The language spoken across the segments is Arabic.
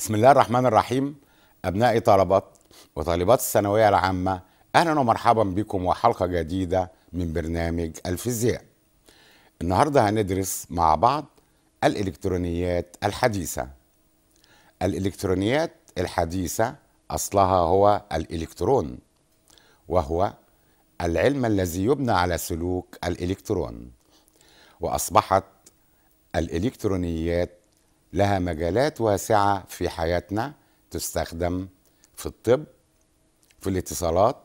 بسم الله الرحمن الرحيم أبنائي طلبات وطالبات الثانوية العامة أهلا ومرحبا بكم وحلقة جديدة من برنامج الفيزياء النهاردة هندرس مع بعض الإلكترونيات الحديثة الإلكترونيات الحديثة أصلها هو الإلكترون وهو العلم الذي يبنى على سلوك الإلكترون وأصبحت الإلكترونيات لها مجالات واسعة في حياتنا تستخدم في الطب في الاتصالات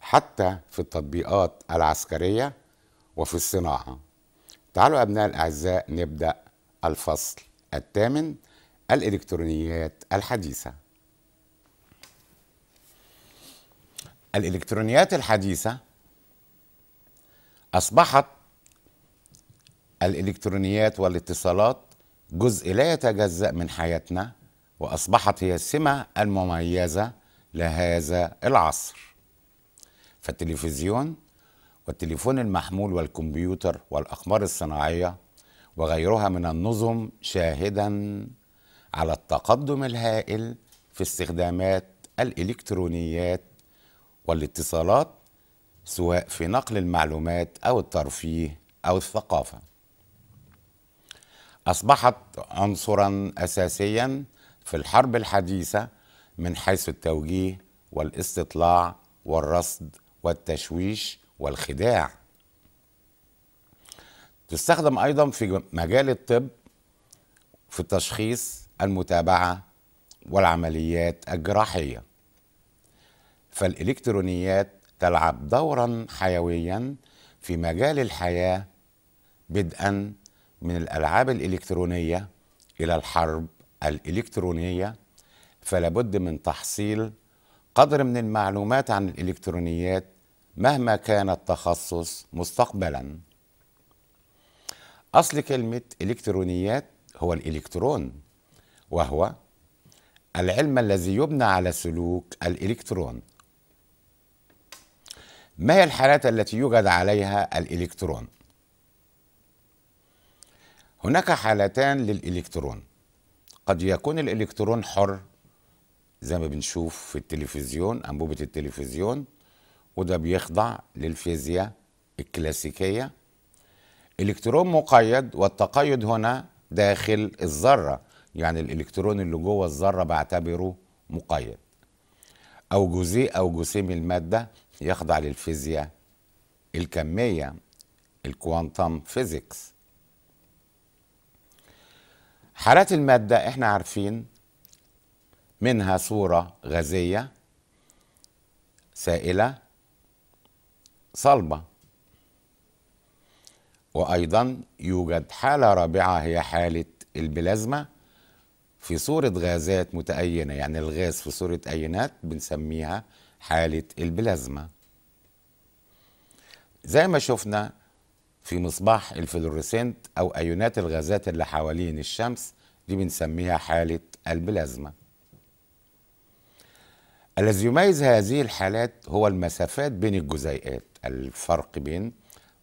حتى في التطبيقات العسكرية وفي الصناعة تعالوا أبناء الأعزاء نبدأ الفصل الثامن الإلكترونيات الحديثة الإلكترونيات الحديثة أصبحت الإلكترونيات والاتصالات جزء لا يتجزأ من حياتنا وأصبحت هي السمة المميزة لهذا العصر فالتلفزيون والتليفون المحمول والكمبيوتر والأقمار الصناعية وغيرها من النظم شاهدا على التقدم الهائل في استخدامات الإلكترونيات والاتصالات سواء في نقل المعلومات أو الترفيه أو الثقافة أصبحت عنصرا أساسيا في الحرب الحديثة من حيث التوجيه والاستطلاع والرصد والتشويش والخداع تستخدم أيضا في مجال الطب في التشخيص المتابعة والعمليات الجراحية فالإلكترونيات تلعب دورا حيويا في مجال الحياة بدءا من الالعاب الالكترونيه الى الحرب الالكترونيه فلا بد من تحصيل قدر من المعلومات عن الالكترونيات مهما كان التخصص مستقبلا اصل كلمه الكترونيات هو الالكترون وهو العلم الذي يبنى على سلوك الالكترون ما هي الحالات التي يوجد عليها الالكترون هناك حالتان للإلكترون قد يكون الإلكترون حر زي ما بنشوف في التلفزيون أنبوبة التلفزيون وده بيخضع للفيزياء الكلاسيكية إلكترون مقيد والتقيد هنا داخل الذرة يعني الإلكترون اللي جوه الذرة بعتبره مقيد أو جزيء أو جسيم المادة يخضع للفيزياء الكمية الكوانتم فيزيكس حالات المادة احنا عارفين منها صورة غازية سائلة صلبة وأيضا يوجد حالة رابعة هي حالة البلازما في صورة غازات متأينة يعني الغاز في صورة أينات بنسميها حالة البلازما زي ما شفنا في مصباح الفلوريسنت أو أيونات الغازات اللي حوالين الشمس دي بنسميها حالة البلازما الذي يميز هذه الحالات هو المسافات بين الجزيئات الفرق بين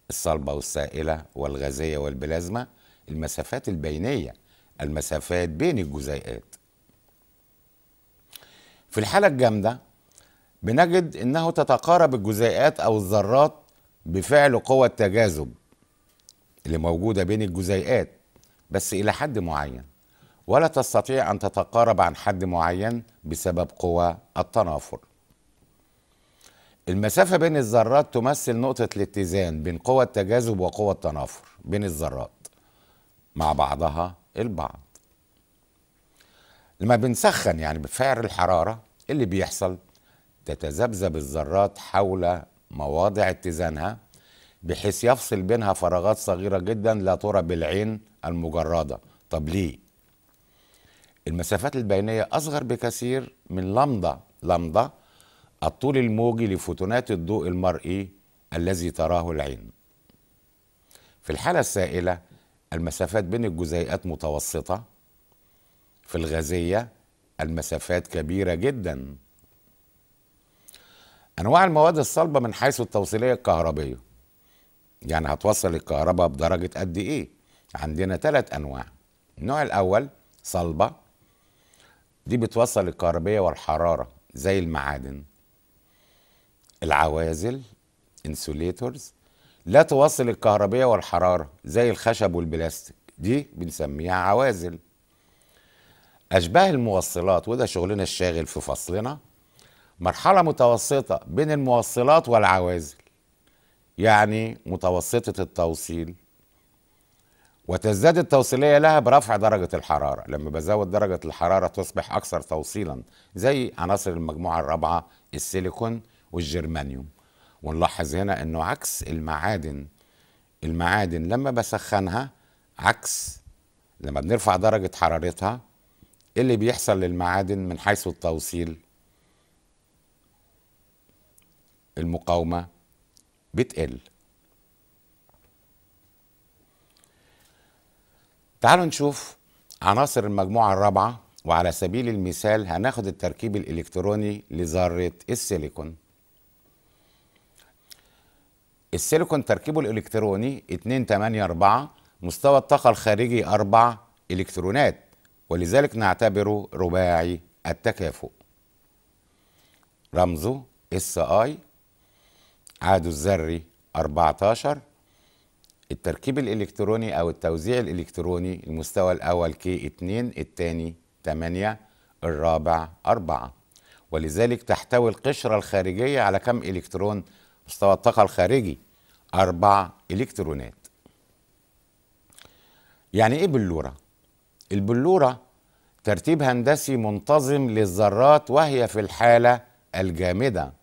الصلبة والسائلة والغازية والبلازما المسافات البينية المسافات بين الجزيئات في الحالة الجامدة بنجد انه تتقارب الجزيئات او الذرات بفعل قوى التجاذب اللي موجودة بين الجزيئات بس إلى حد معين ولا تستطيع أن تتقارب عن حد معين بسبب قوى التنافر المسافة بين الذرات تمثل نقطة الاتزان بين قوى التجاذب وقوى التنافر بين الذرات مع بعضها البعض لما بنسخن يعني بفعل الحرارة اللي بيحصل تتذبذب الذرات حول مواضع اتزانها بحيث يفصل بينها فراغات صغيرة جدا لا ترى بالعين المجردة طب ليه؟ المسافات البينية أصغر بكثير من لمضة لمضة الطول الموجي لفوتونات الضوء المرئي الذي تراه العين في الحالة السائلة المسافات بين الجزيئات متوسطة في الغازية المسافات كبيرة جدا أنواع المواد الصلبة من حيث التوصيلية الكهربية يعني هتوصل الكهرباء بدرجة قد إيه عندنا ثلاث أنواع النوع الأول صلبة دي بتوصل الكهربية والحرارة زي المعادن العوازل انسوليتورز لا توصل الكهربية والحرارة زي الخشب والبلاستيك دي بنسميها عوازل أشباه الموصلات وده شغلنا الشاغل في فصلنا مرحلة متوسطة بين الموصلات والعوازل يعني متوسطة التوصيل وتزداد التوصيلية لها برفع درجة الحرارة لما بزود درجة الحرارة تصبح أكثر توصيلا زي عناصر المجموعة الرابعة السيليكون والجرمانيوم ونلاحظ هنا أنه عكس المعادن المعادن لما بسخنها عكس لما بنرفع درجة حرارتها اللي بيحصل للمعادن من حيث التوصيل المقاومة بتقل تعالوا نشوف عناصر المجموعة الرابعة وعلى سبيل المثال هناخد التركيب الإلكتروني لذرة السيليكون السيليكون تركيبه الإلكتروني 2 8 4 مستوى الطاقة الخارجي 4 إلكترونات ولذلك نعتبره رباعي التكافؤ رمزه SI عادو الذري 14 التركيب الإلكتروني أو التوزيع الإلكتروني المستوى الأول كي 2 الثاني 8 الرابع 4 ولذلك تحتوي القشرة الخارجية على كم إلكترون مستوى الطاقة الخارجي أربع إلكترونات يعني إيه بلورة؟ البلورة ترتيب هندسي منتظم للذرات وهي في الحالة الجامدة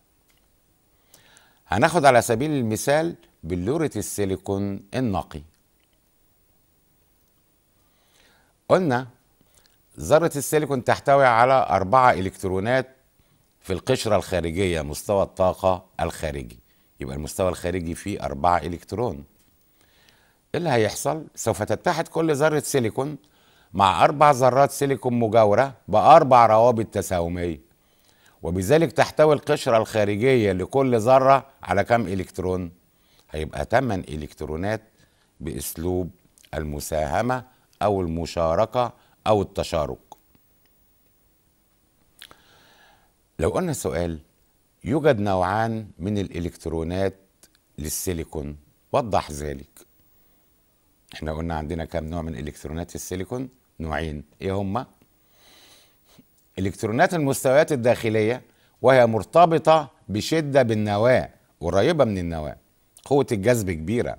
هناخد على سبيل المثال بلورة السيليكون النقي قلنا ذرة السيليكون تحتوي على أربعة إلكترونات في القشرة الخارجية مستوى الطاقة الخارجي يبقى المستوى الخارجي فيه أربعة إلكترون إيه اللي هيحصل سوف تتحد كل ذرة سيليكون مع أربع ذرات سيليكون مجاورة بأربع روابط تساومية وبذلك تحتوي القشرة الخارجية لكل ذرة على كم إلكترون؟ هيبقى 8 إلكترونات بأسلوب المساهمة أو المشاركة أو التشارك لو قلنا سؤال يوجد نوعان من الإلكترونات للسيليكون وضح ذلك احنا قلنا عندنا كم نوع من الإلكترونات السيليكون نوعين ايه هما الكترونات المستويات الداخليه وهي مرتبطه بشده بالنواه قريبه من النواه قوه الجذب كبيره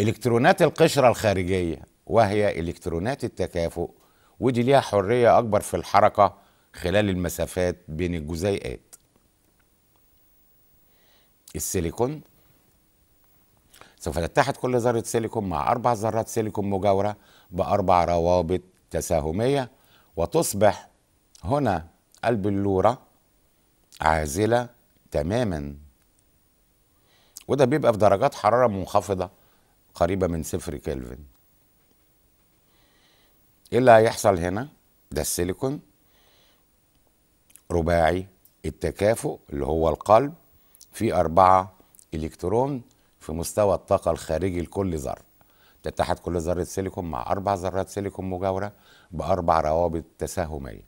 الكترونات القشره الخارجيه وهي الكترونات التكافؤ ودي ليها حريه اكبر في الحركه خلال المسافات بين الجزيئات السيليكون سوف تتحد كل ذرة سيليكون مع أربع ذرات سيليكون مجاورة بأربع روابط تساهمية وتصبح هنا قلب اللورة عازلة تماما وده بيبقى في درجات حرارة منخفضة قريبة من صفر كلفن ايه اللي هيحصل هنا ده السيليكون رباعي التكافؤ اللي هو القلب في أربعة إلكترون في مستوى الطاقة الخارجي لكل ذرة تتحد كل ذرة سيليكون مع أربع ذرات سيليكون مجاورة بأربع روابط تساهمية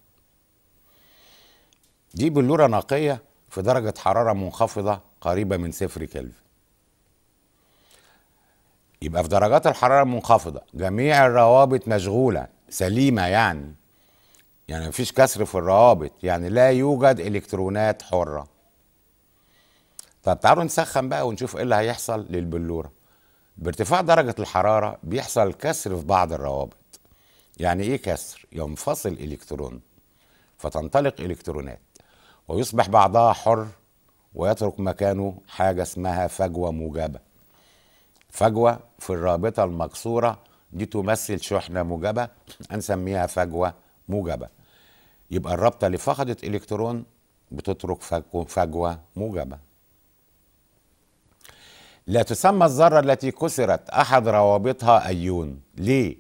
دي بلورة نقية في درجة حرارة منخفضة قريبة من صفر كلفن يبقى في درجات الحرارة المنخفضة جميع الروابط مشغولة سليمة يعني يعني مفيش كسر في الروابط يعني لا يوجد إلكترونات حرة طب تعالوا نسخن بقى ونشوف ايه اللي هيحصل للبلورة بارتفاع درجة الحرارة بيحصل كسر في بعض الروابط يعني ايه كسر؟ ينفصل الكترون فتنطلق الكترونات ويصبح بعضها حر ويترك مكانه حاجة اسمها فجوة موجبة فجوة في الرابطة المكسورة دي تمثل شحنة موجبة هنسميها فجوة موجبة يبقى الرابطة اللي فقدت إلكترون بتترك فجوة موجبة لا تسمى الذرة التي كسرت أحد روابطها أيون ليه؟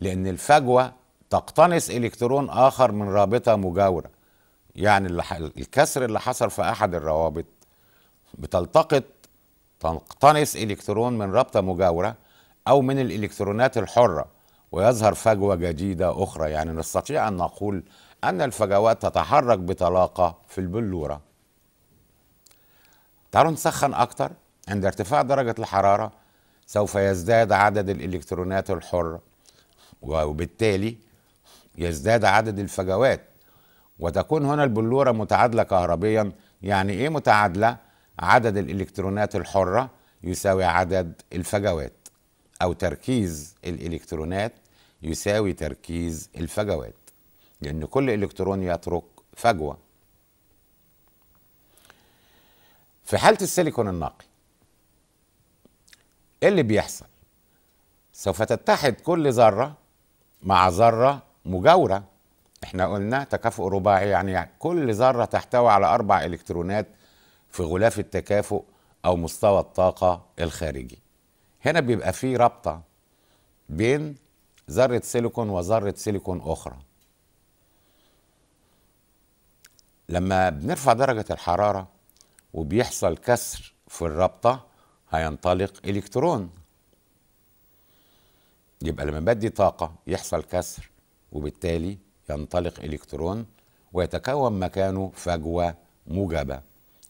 لأن الفجوة تقتنص إلكترون آخر من رابطة مجاورة يعني اللي الكسر اللي حصل في احد الروابط بتلتقط تقتنص الكترون من رابطه مجاوره او من الالكترونات الحره ويظهر فجوه جديده اخرى يعني نستطيع ان نقول ان الفجوات تتحرك بطلاقه في البلوره تعالوا نسخن اكتر عند ارتفاع درجه الحراره سوف يزداد عدد الالكترونات الحره وبالتالي يزداد عدد الفجوات وتكون هنا البلورة متعادلة كهربيا يعني إيه متعادلة؟ عدد الإلكترونات الحرة يساوي عدد الفجوات أو تركيز الإلكترونات يساوي تركيز الفجوات لأن كل إلكترون يترك فجوة في حالة السيليكون النقي إيه اللي بيحصل؟ سوف تتحد كل ذرة مع ذرة مجاورة احنا قلنا تكافؤ رباعي يعني كل ذرة تحتوي على أربع إلكترونات في غلاف التكافؤ أو مستوى الطاقة الخارجي هنا بيبقى فيه رابطة بين ذرة سيليكون وذرة سيليكون أخرى لما بنرفع درجة الحرارة وبيحصل كسر في الرابطة هينطلق إلكترون يبقى لما بدي طاقة يحصل كسر وبالتالي ينطلق إلكترون ويتكون مكانه فجوة موجبة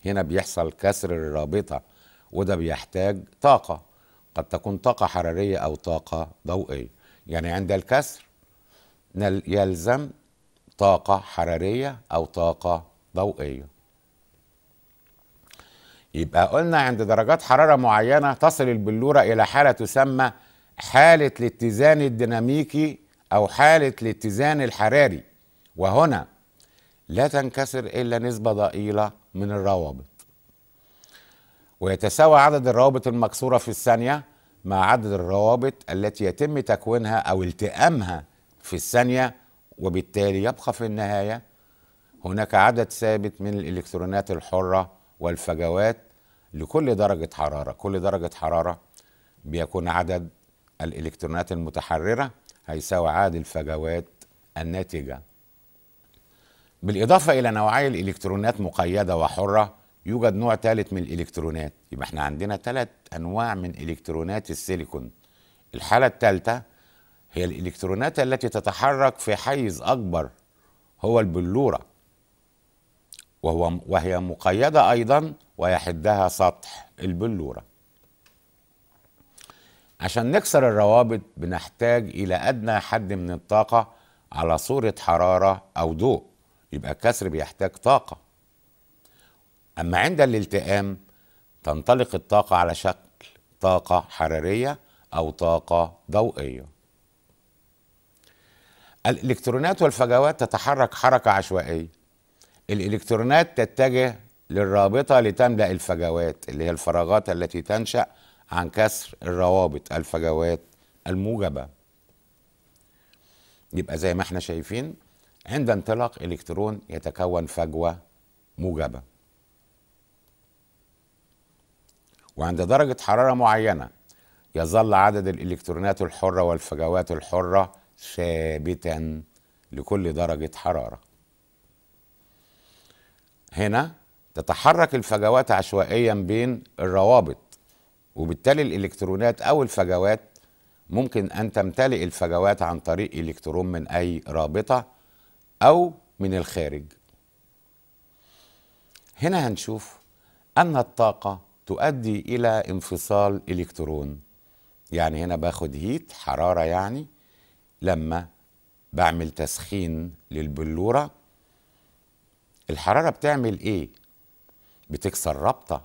هنا بيحصل كسر الرابطة وده بيحتاج طاقة قد تكون طاقة حرارية أو طاقة ضوئية يعني عند الكسر يلزم طاقة حرارية أو طاقة ضوئية يبقى قلنا عند درجات حرارة معينة تصل البلورة إلى حالة تسمى حالة الاتزان الديناميكي أو حالة الاتزان الحراري وهنا لا تنكسر إلا نسبة ضئيلة من الروابط ويتساوى عدد الروابط المكسورة في الثانية مع عدد الروابط التي يتم تكوينها أو التئامها في الثانية وبالتالي يبقى في النهاية هناك عدد ثابت من الإلكترونات الحرة والفجوات لكل درجة حرارة كل درجة حرارة بيكون عدد الإلكترونات المتحررة هيساوي عادل الفجوات الناتجة بالإضافة إلى نوعي الإلكترونات مقيدة وحرة يوجد نوع ثالث من الإلكترونات يبقى احنا عندنا ثلاث أنواع من إلكترونات السيليكون الحالة الثالثة هي الإلكترونات التي تتحرك في حيز أكبر هو البلورة وهو وهي مقيدة أيضا ويحدها سطح البلورة عشان نكسر الروابط بنحتاج إلى أدنى حد من الطاقة على صورة حرارة أو ضوء يبقى الكسر بيحتاج طاقة أما عند الالتئام تنطلق الطاقة على شكل طاقة حرارية أو طاقة ضوئية الإلكترونات والفجوات تتحرك حركة عشوائية الإلكترونات تتجه للرابطة لتملأ الفجوات اللي هي الفراغات التي تنشأ عن كسر الروابط الفجوات الموجبة يبقى زي ما احنا شايفين عند انطلاق إلكترون يتكون فجوة موجبة وعند درجة حرارة معينة يظل عدد الإلكترونات الحرة والفجوات الحرة ثابتا لكل درجة حرارة هنا تتحرك الفجوات عشوائيا بين الروابط وبالتالي الالكترونات او الفجوات ممكن ان تمتلئ الفجوات عن طريق الكترون من اي رابطه او من الخارج هنا هنشوف ان الطاقه تؤدي الى انفصال الكترون يعني هنا باخد هيت حراره يعني لما بعمل تسخين للبلوره الحراره بتعمل ايه بتكسر رابطه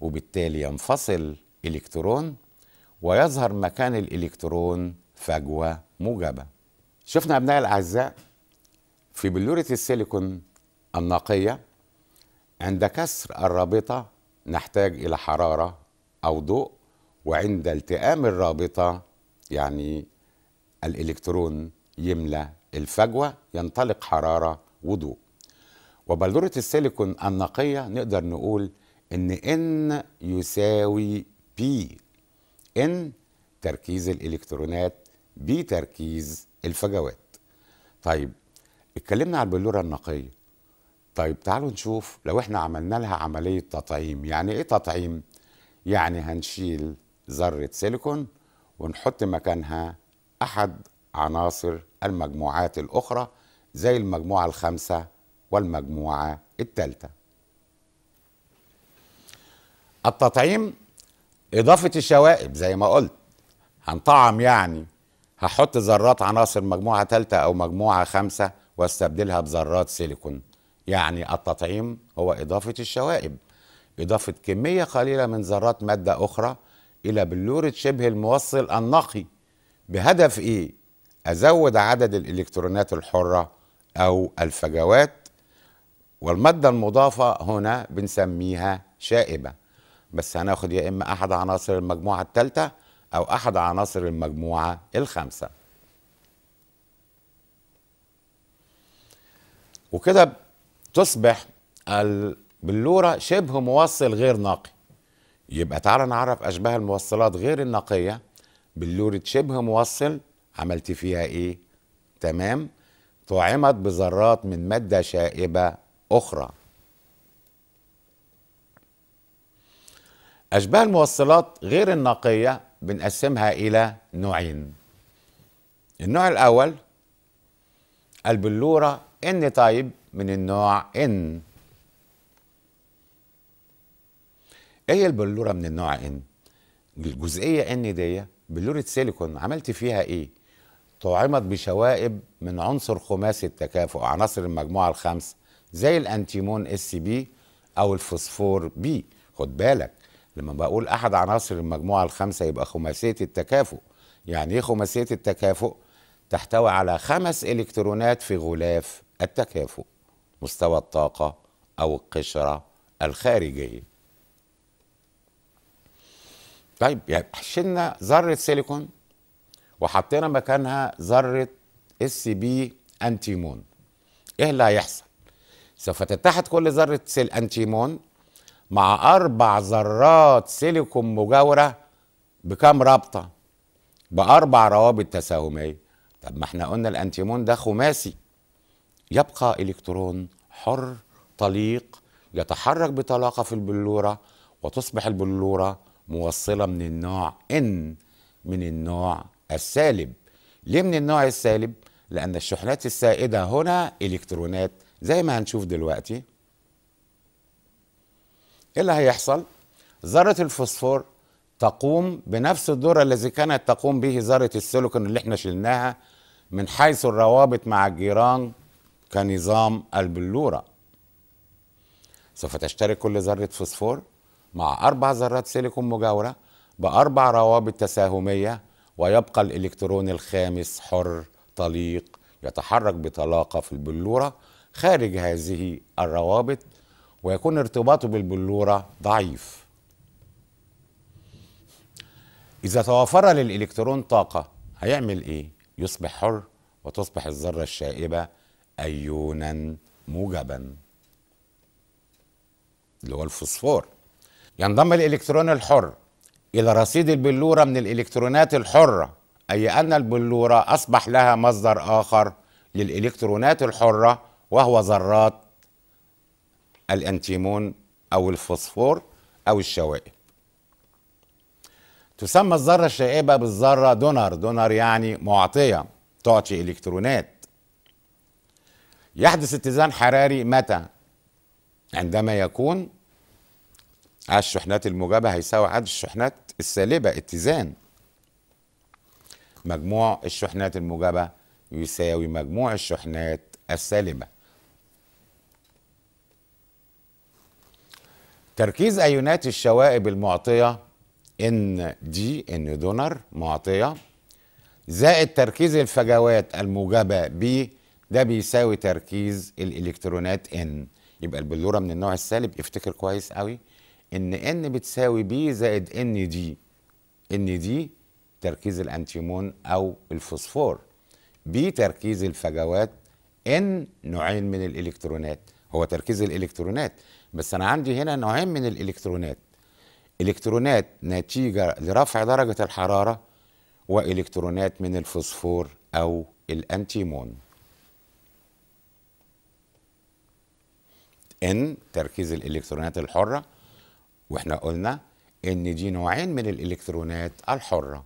وبالتالي ينفصل إلكترون ويظهر مكان الإلكترون فجوة موجبة شفنا أبناء الأعزاء في بلورة السيليكون النقية عند كسر الرابطة نحتاج إلى حرارة أو ضوء وعند التئام الرابطة يعني الإلكترون يملا الفجوة ينطلق حرارة وضوء وبلورة السيليكون النقية نقدر نقول إن N يساوي بي ان تركيز الالكترونات بتركيز الفجوات طيب اتكلمنا على البلوره النقيه طيب تعالوا نشوف لو احنا عملنا لها عمليه تطعيم يعني ايه تطعيم يعني هنشيل ذره سيليكون ونحط مكانها احد عناصر المجموعات الاخرى زي المجموعه الخامسه والمجموعه الثالثه التطعيم اضافه الشوائب زي ما قلت هنطعم يعني هحط ذرات عناصر مجموعه ثالثه او مجموعه خمسة واستبدلها بذرات سيليكون يعني التطعيم هو اضافه الشوائب اضافه كميه قليله من ذرات ماده اخرى الى بلوره شبه الموصل النقي بهدف ايه ازود عدد الالكترونات الحره او الفجوات والماده المضافه هنا بنسميها شائبه بس هناخد يا اما احد عناصر المجموعه الثالثه او احد عناصر المجموعه الخامسه وكده تصبح البلوره شبه موصل غير نقي يبقى تعالى نعرف اشباه الموصلات غير النقيه بلوره شبه موصل عملت فيها ايه تمام طعمت بذرات من ماده شائبه اخرى أشباه الموصلات غير النقية بنقسمها إلى نوعين النوع الأول البلورة N تايب من النوع N إيه البلورة من النوع N؟ الجزئية N دي بلورة سيليكون عملت فيها إيه؟ طعمت بشوائب من عنصر خماسي التكافؤ عناصر المجموعة الخمس زي الأنتيمون اس بي أو الفوسفور بي خد بالك لما بقول احد عناصر المجموعه الخمسه يبقى خماسيه التكافؤ يعني ايه خماسيه التكافؤ تحتوي على خمس الكترونات في غلاف التكافؤ مستوى الطاقه او القشره الخارجيه طيب يعني شلنا ذره سيليكون وحطينا مكانها ذره اس بي انتيمون ايه اللي هيحصل سوف تتحد كل ذره سيل انتيمون مع أربع ذرات سيليكون مجاورة بكام رابطة؟ بأربع روابط تساهمية طب ما احنا قلنا الأنتيمون ده خماسي يبقى إلكترون حر طليق يتحرك بطلاقة في البلورة وتصبح البلورة موصلة من النوع N من النوع السالب ليه من النوع السالب؟ لأن الشحنات السائدة هنا إلكترونات زي ما هنشوف دلوقتي ايه اللي هيحصل ذره الفوسفور تقوم بنفس الدور الذي كانت تقوم به ذره السيليكون اللي احنا شلناها من حيث الروابط مع الجيران كنظام البلوره سوف تشترك كل ذره فوسفور مع اربع ذرات سيليكون مجاوره باربع روابط تساهميه ويبقى الالكترون الخامس حر طليق يتحرك بطلاقه في البلوره خارج هذه الروابط ويكون ارتباطه بالبلورة ضعيف إذا توافر للإلكترون طاقة هيعمل إيه؟ يصبح حر وتصبح الذرة الشائبة أيونا موجبا اللي هو الفوسفور ينضم الإلكترون الحر إلى رصيد البلورة من الإلكترونات الحرة أي أن البلورة أصبح لها مصدر آخر للإلكترونات الحرة وهو ذرات الأنتيمون أو الفوسفور أو الشوائب تسمى الذرة الشائبة بالذرة دونر دونر يعني معطية تعطي إلكترونات يحدث اتزان حراري متى عندما يكون عدد الشحنات الموجبة هيساوي عدد الشحنات السالبة اتزان مجموع الشحنات الموجبة يساوي مجموع الشحنات السالبة تركيز ايونات الشوائب المعطيه ان دي ان دونر معطيه زائد تركيز الفجوات الموجبه ب ده بيساوي تركيز الالكترونات ان يبقى البلوره من النوع السالب افتكر كويس قوي ان ان بتساوي بي زائد ان دي ان دي تركيز الانتيمون او الفوسفور بي تركيز الفجوات ان نوعين من الالكترونات هو تركيز الالكترونات بس انا عندي هنا نوعين من الالكترونات الكترونات نتيجه لرفع درجه الحراره والكترونات من الفوسفور او الانتيمون ان تركيز الالكترونات الحره واحنا قلنا ان دي نوعين من الالكترونات الحره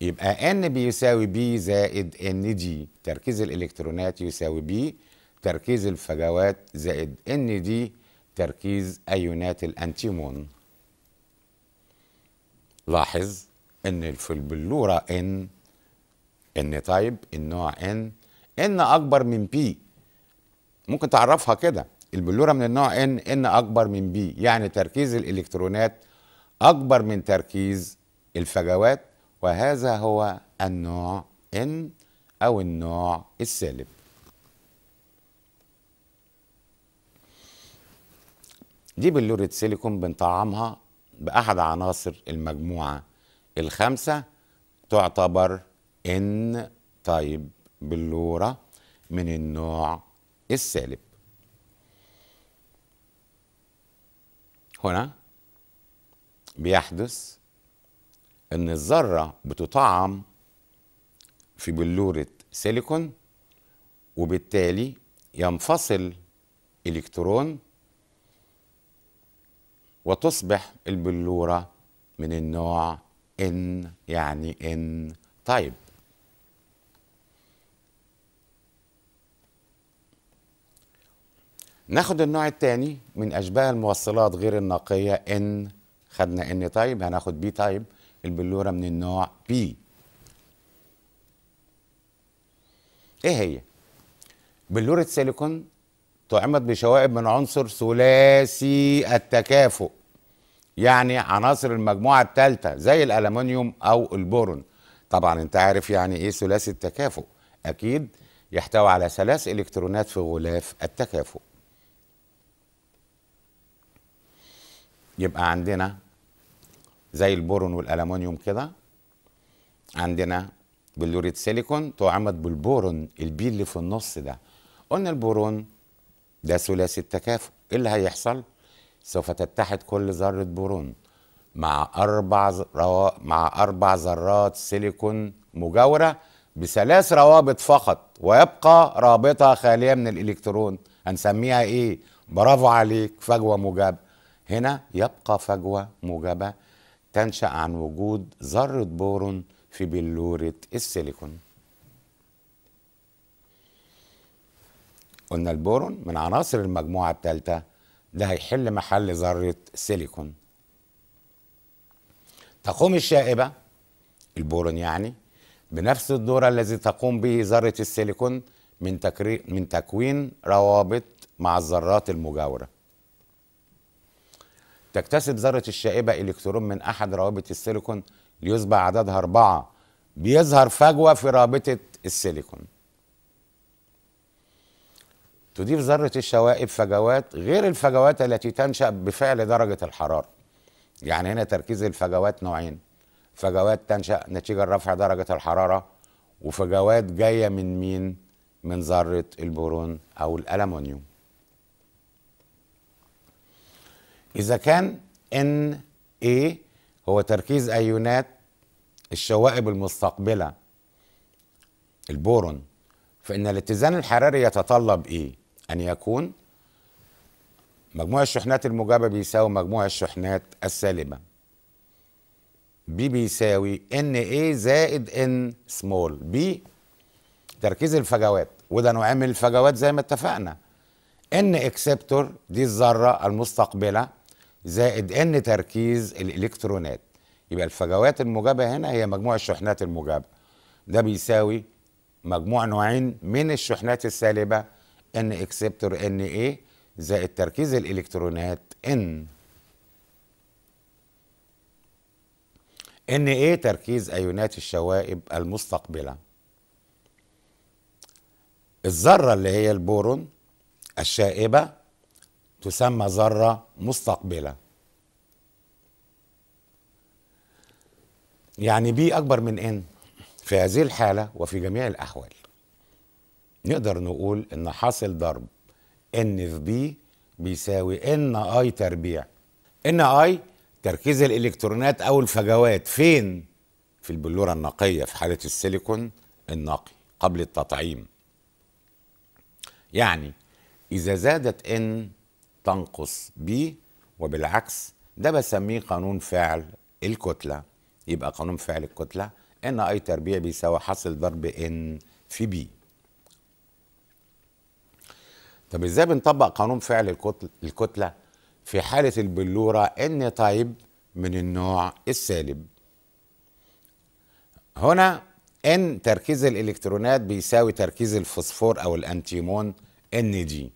يبقى ان بيساوي بي زائد ان دي تركيز الالكترونات يساوي بي تركيز الفجوات زائد ان دي تركيز ايونات الانتيمون لاحظ ان في البلوره ان ان تايب النوع ان ان اكبر من بي ممكن تعرفها كده البلوره من النوع ان ان اكبر من بي يعني تركيز الالكترونات اكبر من تركيز الفجوات وهذا هو النوع ان او النوع السالب دي بلورة سيليكون بنطعمها بأحد عناصر المجموعة الخمسة تعتبر إن طيب بلورة من النوع السالب هنا بيحدث ان الذرة بتطعم في بلورة سيليكون وبالتالي ينفصل الكترون وتصبح البلورة من النوع N يعني N طيب ناخد النوع الثاني من أشباه الموصلات غير النقية N خدنا N تايب هناخد B تايب البلورة من النوع P إيه هي؟ بلورة سيليكون تُعِمت بشوائب من عنصر ثلاثي التكافؤ يعني عناصر المجموعة الثالثة زي الألمنيوم أو البورون طبعا أنت عارف يعني إيه ثلاثي التكافؤ أكيد يحتوي على ثلاث إلكترونات في غلاف التكافؤ يبقى عندنا زي البورون والألمنيوم كده عندنا بلوريد سيليكون تعمد بالبورون البي اللي في النص ده قلنا البورون ده ثلاثي التكافؤ ايه اللي هيحصل سوف تتحد كل ذره بورون مع اربع روا... مع اربع ذرات سيليكون مجاوره بثلاث روابط فقط ويبقى رابطه خاليه من الالكترون هنسميها ايه برافو عليك فجوه موجبه هنا يبقى فجوه موجبه تنشا عن وجود ذره بورون في بلوره السيليكون قلنا البورون من عناصر المجموعة الثالثة ده هيحل محل ذرة سيليكون تقوم الشائبة البورون يعني بنفس الدور الذي تقوم به ذرة السيليكون من, من تكوين روابط مع الذرات المجاورة تكتسب ذرة الشائبة إلكترون من أحد روابط السيليكون ليصبح عددها أربعة بيظهر فجوة في رابطة السيليكون تضيف ذرة الشوائب فجوات غير الفجوات التي تنشأ بفعل درجة الحرارة يعني هنا تركيز الفجوات نوعين فجوات تنشأ نتيجة لرفع درجة الحرارة وفجوات جاية من مين؟ من ذرة البورون أو الألمنيوم إذا كان إن Na إيه هو تركيز أيونات الشوائب المستقبلة البورون فإن الاتزان الحراري يتطلب إيه؟ أن يكون مجموع الشحنات الموجبة بيساوي مجموع الشحنات السالبة بي بيساوي ان اي زائد ان سمول بي تركيز الفجوات وده نوعين من الفجوات زي ما اتفقنا ان اكسبتور دي الذره المستقبله زائد ان تركيز الالكترونات يبقى الفجوات الموجبه هنا هي مجموع الشحنات الموجبه ده بيساوي مجموع نوعين من الشحنات السالبه ان اكسبتور ان ايه زائد تركيز الالكترونات ان ان ايه تركيز ايونات الشوائب المستقبله الذره اللي هي البورون الشائبه تسمى ذره مستقبله يعني بي اكبر من ان في هذه الحاله وفي جميع الاحوال نقدر نقول ان حاصل ضرب ان في بي بيساوي ان اي تربيع ان اي تركيز الالكترونات او الفجوات فين في البلوره النقيه في حاله السيليكون النقي قبل التطعيم يعني اذا زادت ان تنقص بي وبالعكس ده بسميه قانون فعل الكتله يبقى قانون فعل الكتله ان اي تربيع بيساوي حاصل ضرب ان في بي طب ازاي بنطبق قانون فعل الكتل الكتله في حاله البلوره ان طيب من النوع السالب هنا ان تركيز الالكترونات بيساوي تركيز الفوسفور او الانتيمون ان دي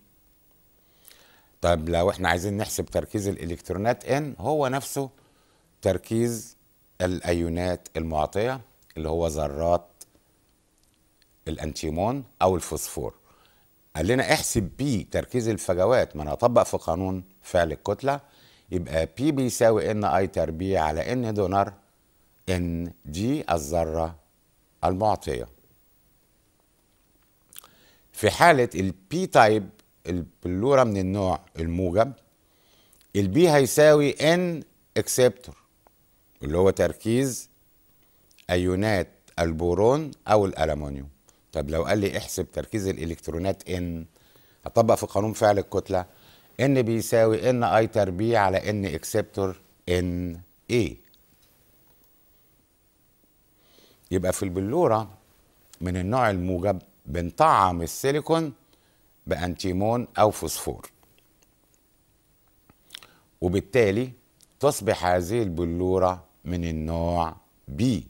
طب لو احنا عايزين نحسب تركيز الالكترونات ان هو نفسه تركيز الايونات المعطيه اللي هو ذرات الانتيمون او الفوسفور قال لنا احسب بي تركيز الفجوات ما انا في قانون فعل الكتله يبقى بي بيساوي ان اي تربيع على ان دونر ان دي الذره المعطيه في حاله البي تايب البلوره من النوع الموجب البي هيساوي ان اكسبتور اللي هو تركيز ايونات البورون او الالمنيوم طب لو قال لي احسب تركيز الالكترونات ان هطبق في قانون فعل الكتله ان بيساوي ان اي تربيع على ان اكسبتور ان اي يبقى في البلوره من النوع الموجب بنطعم السيليكون بانتيمون او فوسفور وبالتالي تصبح هذه البلوره من النوع بي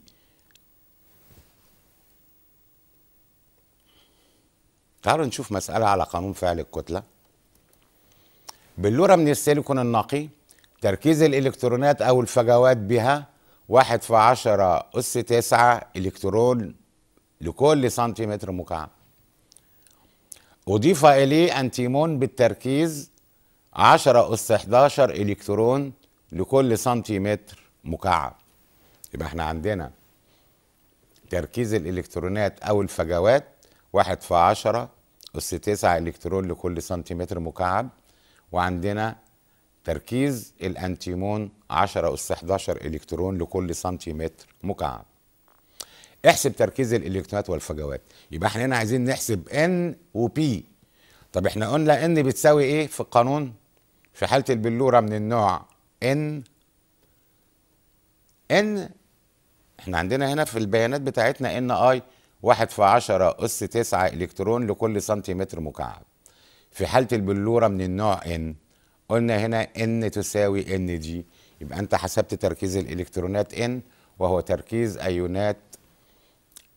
تعالوا نشوف مسألة على قانون فعل الكتلة باللورة من السيليكون النقي تركيز الإلكترونات أو الفجوات بها واحد في عشرة أس تسعة إلكترون لكل سنتيمتر مكعب أضيف إليه أنتيمون بالتركيز عشرة أس 11 إلكترون لكل سنتيمتر مكعب يبقى احنا عندنا تركيز الإلكترونات أو الفجوات واحد في عشرة أس تسعة إلكترون لكل سنتيمتر مكعب وعندنا تركيز الأنتيمون 10 أس 11 إلكترون لكل سنتيمتر مكعب احسب تركيز الإلكترونات والفجوات يبقى احنا هنا عايزين نحسب N و P طب احنا قلنا N بتساوي ايه في القانون في حالة البلورة من النوع N N احنا عندنا هنا في البيانات بتاعتنا N I واحد في عشرة أس تسعة إلكترون لكل سنتيمتر مكعب في حالة البلورة من النوع N قلنا هنا N تساوي N دي يبقى أنت حسبت تركيز الإلكترونات N وهو تركيز أيونات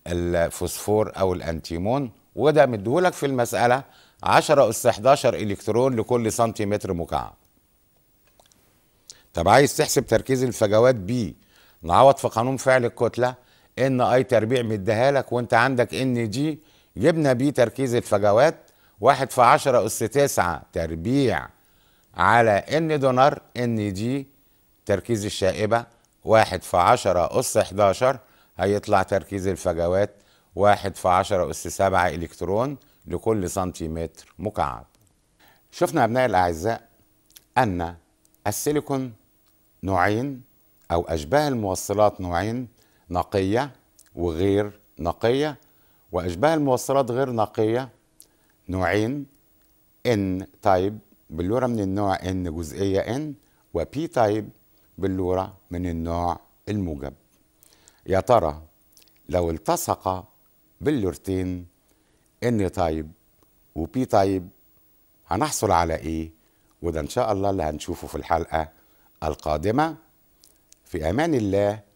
الفوسفور أو الأنتيمون وده مديهولك في المسألة 10 أس 11 إلكترون لكل سنتيمتر مكعب طب عايز تحسب تركيز الفجوات B نعوض في قانون فعل الكتلة ان اي تربيع مديها لك وانت عندك ان جي جبنا بيه تركيز الفجوات واحد في عشرة أس تسعة تربيع على ان دونر ان جي تركيز الشائبة واحد في عشرة أس احداشر هيطلع تركيز الفجوات واحد في عشرة أس سبعة إلكترون لكل سنتيمتر مكعب شفنا أبنائي الأعزاء أن السيليكون نوعين أو أشباه الموصلات نوعين نقية وغير نقية وأشباه الموصلات غير نقية نوعين N تايب بلورة من النوع N جزئية N و P تايب بلورة من النوع الموجب يا ترى لو التصق بلورتين N تايب و P تايب هنحصل على إيه وده إن شاء الله اللي هنشوفه في الحلقة القادمة في أمان الله